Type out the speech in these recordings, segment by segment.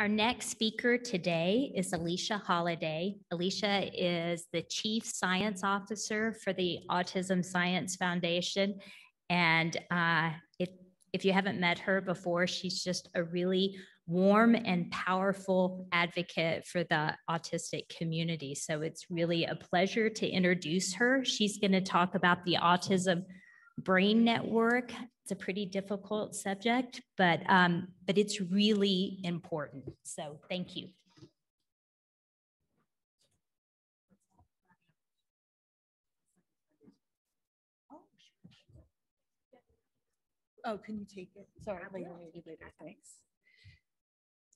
Our next speaker today is Alicia Holiday. Alicia is the Chief Science Officer for the Autism Science Foundation. And uh, if, if you haven't met her before, she's just a really warm and powerful advocate for the autistic community. So it's really a pleasure to introduce her. She's going to talk about the autism brain network. It's a pretty difficult subject, but, um, but it's really important. So thank you. Oh, can you take it? Sorry, later, later, thanks.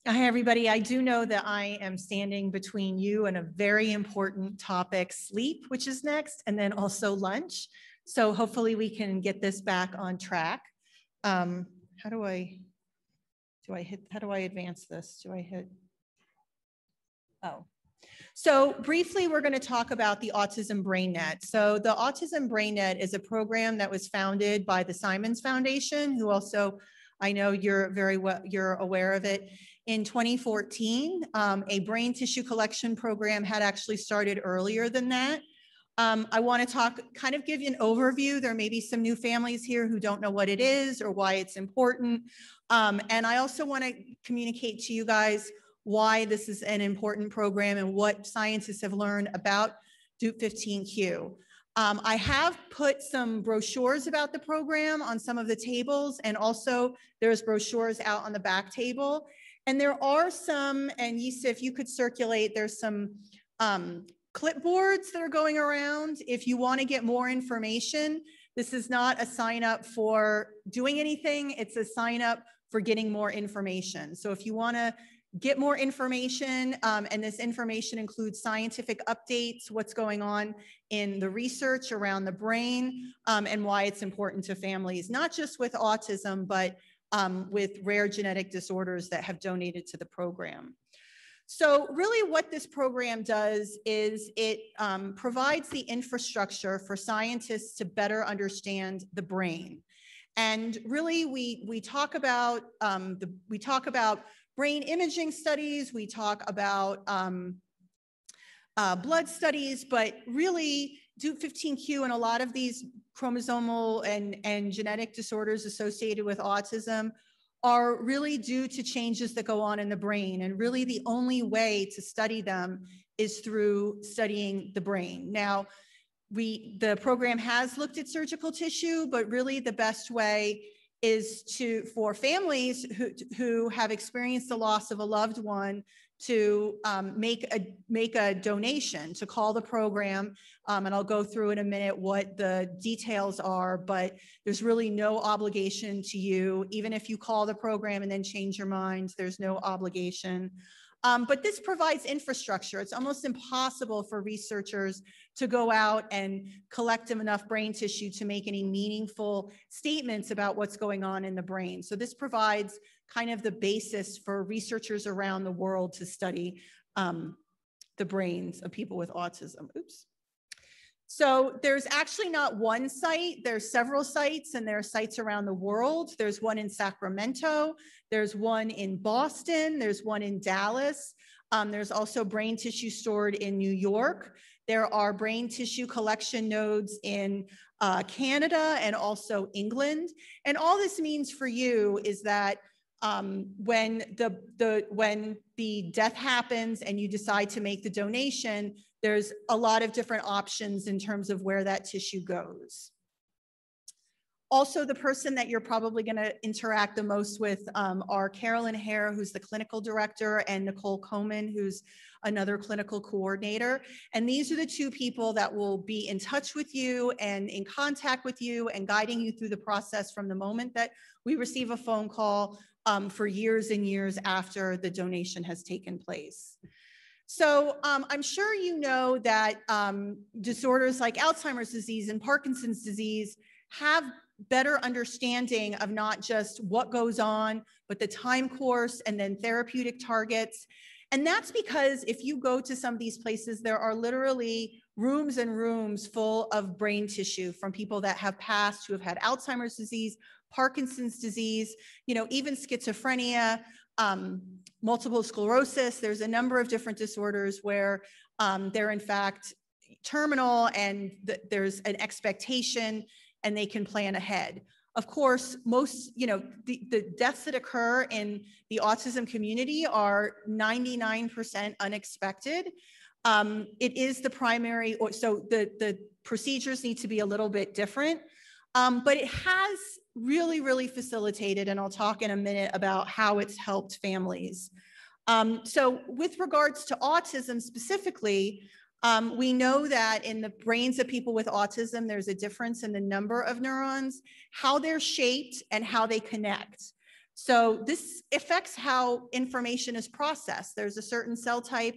Hi, everybody. I do know that I am standing between you and a very important topic, sleep, which is next, and then also lunch. So hopefully we can get this back on track. Um, how do I, do I hit, how do I advance this? Do I hit, oh. So briefly, we're gonna talk about the Autism Brain Net. So the Autism Brain Net is a program that was founded by the Simons Foundation, who also, I know you're very well, you're aware of it. In 2014, um, a brain tissue collection program had actually started earlier than that. Um, I want to talk, kind of give you an overview. There may be some new families here who don't know what it is or why it's important. Um, and I also want to communicate to you guys why this is an important program and what scientists have learned about Duke 15Q. Um, I have put some brochures about the program on some of the tables, and also there's brochures out on the back table. And there are some, and Yisif, if you could circulate, there's some um, clipboards that are going around. If you want to get more information, this is not a sign up for doing anything, it's a sign up for getting more information. So if you want to get more information, um, and this information includes scientific updates, what's going on in the research around the brain, um, and why it's important to families, not just with autism, but um, with rare genetic disorders that have donated to the program. So really what this program does is it um, provides the infrastructure for scientists to better understand the brain. And really we, we talk about, um, the, we talk about brain imaging studies, we talk about um, uh, blood studies, but really do 15q and a lot of these chromosomal and, and genetic disorders associated with autism are really due to changes that go on in the brain. And really, the only way to study them is through studying the brain. Now, we the program has looked at surgical tissue, but really the best way is to for families who, who have experienced the loss of a loved one to um, make a make a donation to call the program um, and i'll go through in a minute what the details are but there's really no obligation to you even if you call the program and then change your mind there's no obligation um, but this provides infrastructure it's almost impossible for researchers to go out and collect enough brain tissue to make any meaningful statements about what's going on in the brain so this provides kind of the basis for researchers around the world to study um, the brains of people with autism. Oops. So there's actually not one site, there's several sites and there are sites around the world. There's one in Sacramento, there's one in Boston, there's one in Dallas. Um, there's also brain tissue stored in New York. There are brain tissue collection nodes in uh, Canada and also England. And all this means for you is that um, when the, the, when the death happens and you decide to make the donation, there's a lot of different options in terms of where that tissue goes. Also, the person that you're probably going to interact the most with um, are Carolyn Hare, who's the clinical director, and Nicole Coman, who's another clinical coordinator. And these are the two people that will be in touch with you and in contact with you and guiding you through the process from the moment that we receive a phone call um, for years and years after the donation has taken place. So um, I'm sure you know that um, disorders like Alzheimer's disease and Parkinson's disease have better understanding of not just what goes on, but the time course and then therapeutic targets. And that's because if you go to some of these places, there are literally rooms and rooms full of brain tissue from people that have passed who have had Alzheimer's disease, Parkinson's disease, you know, even schizophrenia, um, multiple sclerosis. There's a number of different disorders where um, they're in fact terminal and th there's an expectation and they can plan ahead. Of course, most, you know, the, the deaths that occur in the autism community are 99% unexpected. Um, it is the primary, or so the, the procedures need to be a little bit different, um, but it has really, really facilitated, and I'll talk in a minute about how it's helped families. Um, so with regards to autism specifically, um, we know that in the brains of people with autism, there's a difference in the number of neurons, how they're shaped, and how they connect. So this affects how information is processed. There's a certain cell type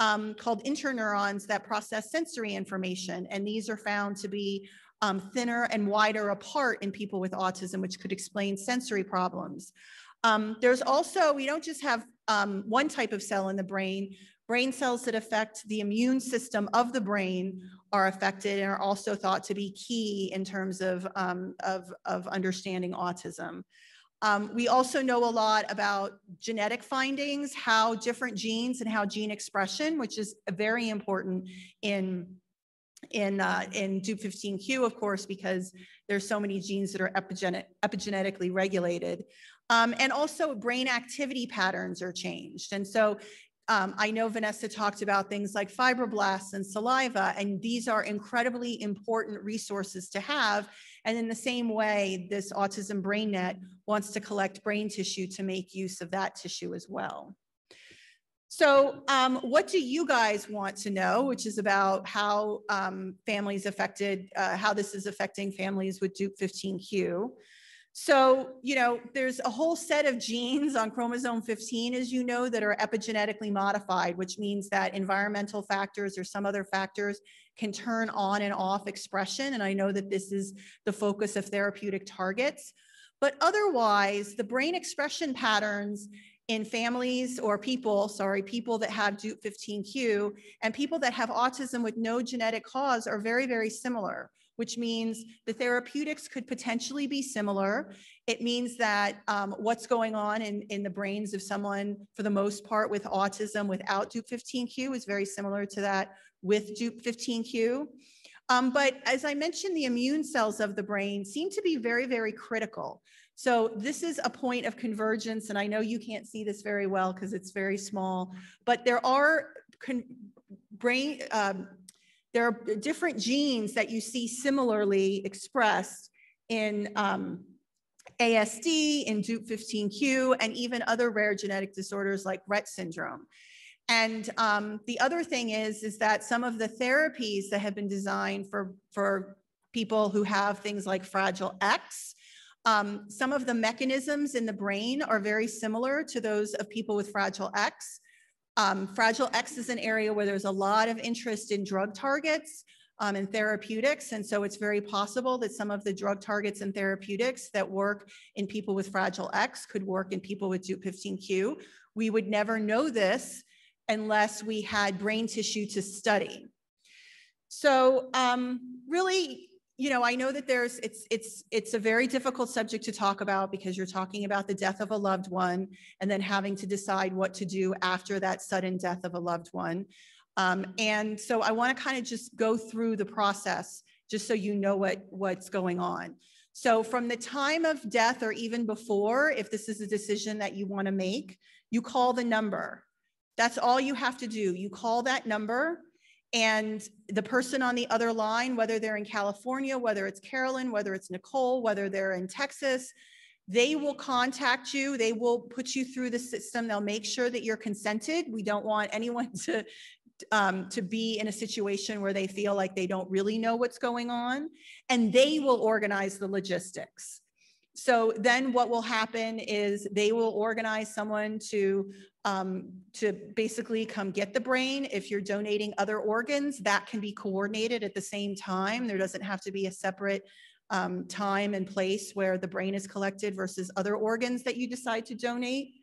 um, called interneurons that process sensory information. And these are found to be um, thinner and wider apart in people with autism, which could explain sensory problems. Um, there's also, we don't just have um, one type of cell in the brain. Brain cells that affect the immune system of the brain are affected and are also thought to be key in terms of, um, of, of understanding autism. Um, we also know a lot about genetic findings, how different genes and how gene expression, which is very important in in uh, in DUP15Q, of course, because there's so many genes that are epigenet epigenetically regulated. Um, and also brain activity patterns are changed. And so um, I know Vanessa talked about things like fibroblasts and saliva, and these are incredibly important resources to have. And in the same way, this Autism Brain Net wants to collect brain tissue to make use of that tissue as well. So um, what do you guys want to know, which is about how um, families affected, uh, how this is affecting families with Duke 15Q. So, you know, there's a whole set of genes on chromosome 15, as you know, that are epigenetically modified, which means that environmental factors or some other factors can turn on and off expression. And I know that this is the focus of therapeutic targets. But otherwise, the brain expression patterns in families or people, sorry, people that have DUP15Q and people that have autism with no genetic cause are very, very similar which means the therapeutics could potentially be similar. It means that um, what's going on in, in the brains of someone, for the most part, with autism without DUP15Q is very similar to that with DUP15Q. Um, but as I mentioned, the immune cells of the brain seem to be very, very critical. So this is a point of convergence, and I know you can't see this very well because it's very small, but there are brain um, there are different genes that you see similarly expressed in um, ASD, in DUP15Q, and even other rare genetic disorders like Rett syndrome. And um, the other thing is, is that some of the therapies that have been designed for, for people who have things like Fragile X, um, some of the mechanisms in the brain are very similar to those of people with Fragile X. Um, fragile X is an area where there's a lot of interest in drug targets um, and therapeutics. And so it's very possible that some of the drug targets and therapeutics that work in people with fragile X could work in people with DUP15Q. We would never know this unless we had brain tissue to study. So um, really, you know, I know that there's it's it's it's a very difficult subject to talk about because you're talking about the death of a loved one and then having to decide what to do after that sudden death of a loved one. Um, and so I want to kind of just go through the process just so you know what what's going on. So from the time of death or even before, if this is a decision that you want to make, you call the number. That's all you have to do. You call that number and the person on the other line, whether they're in California, whether it's Carolyn, whether it's Nicole, whether they're in Texas, they will contact you. They will put you through the system. They'll make sure that you're consented. We don't want anyone to um, to be in a situation where they feel like they don't really know what's going on, and they will organize the logistics. So then what will happen is they will organize someone to, um, to basically come get the brain. If you're donating other organs, that can be coordinated at the same time. There doesn't have to be a separate um, time and place where the brain is collected versus other organs that you decide to donate.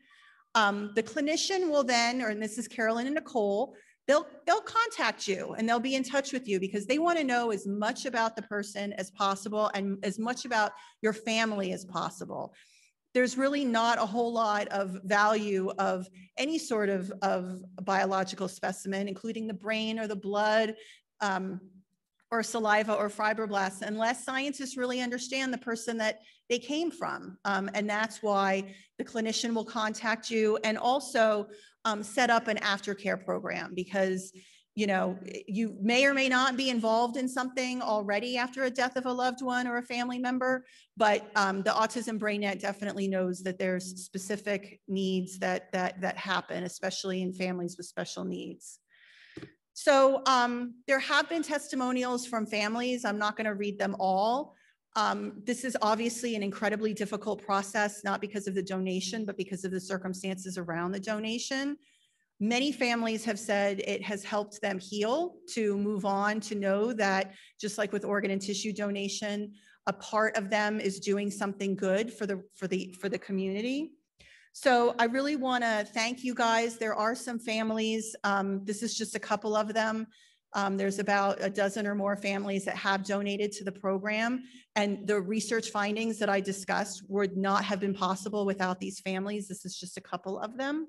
Um, the clinician will then, or and this is Carolyn and Nicole, they'll they'll contact you and they'll be in touch with you because they want to know as much about the person as possible and as much about your family as possible there's really not a whole lot of value of any sort of, of biological specimen including the brain or the blood um, or saliva or fibroblasts unless scientists really understand the person that they came from. Um, and that's why the clinician will contact you and also um, set up an aftercare program because you know, you may or may not be involved in something already after a death of a loved one or a family member, but um, the Autism Brain Net definitely knows that there's specific needs that that that happen, especially in families with special needs. So um, there have been testimonials from families. I'm not going to read them all, um, this is obviously an incredibly difficult process, not because of the donation, but because of the circumstances around the donation. Many families have said it has helped them heal to move on to know that, just like with organ and tissue donation, a part of them is doing something good for the for the for the community. So I really want to thank you guys. There are some families. Um, this is just a couple of them um, there's about a dozen or more families that have donated to the program, and the research findings that I discussed would not have been possible without these families. This is just a couple of them.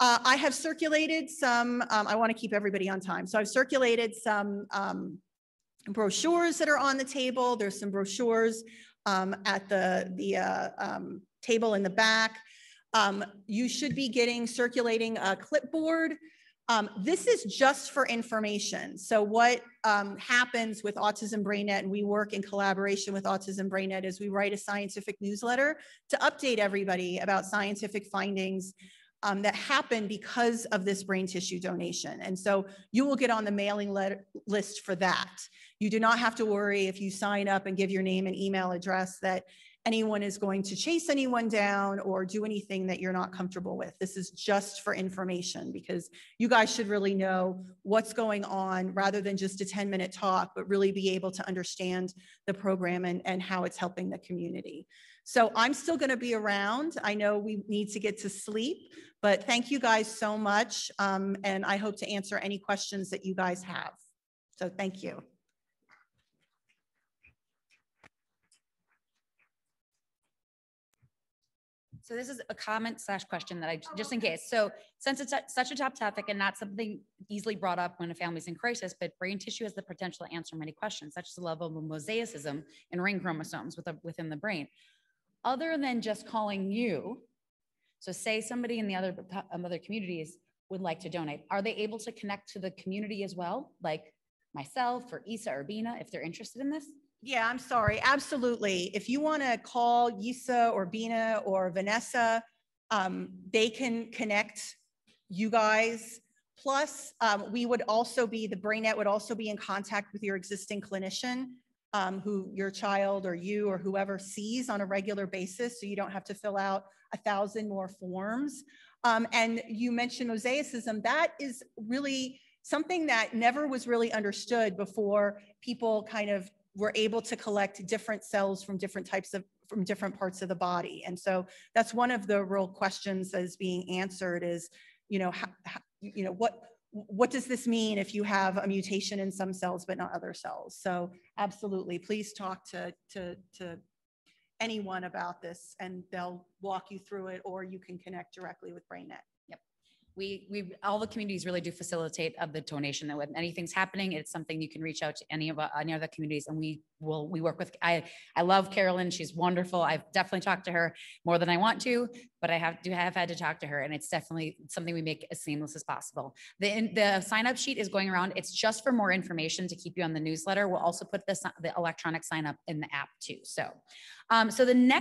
Uh, I have circulated some, um, I want to keep everybody on time. So I've circulated some um, brochures that are on the table. There's some brochures um, at the, the uh, um, table in the back. Um, you should be getting circulating a clipboard um, this is just for information. So what um, happens with Autism BrainNet, and we work in collaboration with Autism BrainNet, is we write a scientific newsletter to update everybody about scientific findings um, that happen because of this brain tissue donation. And so you will get on the mailing list for that. You do not have to worry if you sign up and give your name and email address that anyone is going to chase anyone down or do anything that you're not comfortable with. This is just for information because you guys should really know what's going on rather than just a 10 minute talk, but really be able to understand the program and, and how it's helping the community. So I'm still going to be around. I know we need to get to sleep, but thank you guys so much. Um, and I hope to answer any questions that you guys have. So thank you. So this is a comment slash question that I, just in case. So since it's such a top topic and not something easily brought up when a family's in crisis, but brain tissue has the potential to answer many questions, such as the level of mosaicism in ring chromosomes within the brain. Other than just calling you, so say somebody in the other, um, other communities would like to donate, are they able to connect to the community as well? Like myself or Isa or Bina, if they're interested in this? Yeah, I'm sorry. Absolutely. If you want to call Yisa or Bina or Vanessa, um, they can connect you guys. Plus, um, we would also be, the BrainNet would also be in contact with your existing clinician um, who your child or you or whoever sees on a regular basis. So you don't have to fill out a thousand more forms. Um, and you mentioned mosaicism. That is really something that never was really understood before people kind of we're able to collect different cells from different types of from different parts of the body and so that's one of the real questions that is being answered is you know how, you know what what does this mean if you have a mutation in some cells but not other cells so absolutely please talk to to to anyone about this and they'll walk you through it or you can connect directly with brainnet yep we we all the communities really do facilitate of the donation that when anything's happening it's something you can reach out to any of uh, any other communities and we will we work with i i love carolyn she's wonderful i've definitely talked to her more than i want to but i have to have had to talk to her and it's definitely something we make as seamless as possible the in, the sign up sheet is going around it's just for more information to keep you on the newsletter we'll also put this the electronic sign up in the app too so um, so the next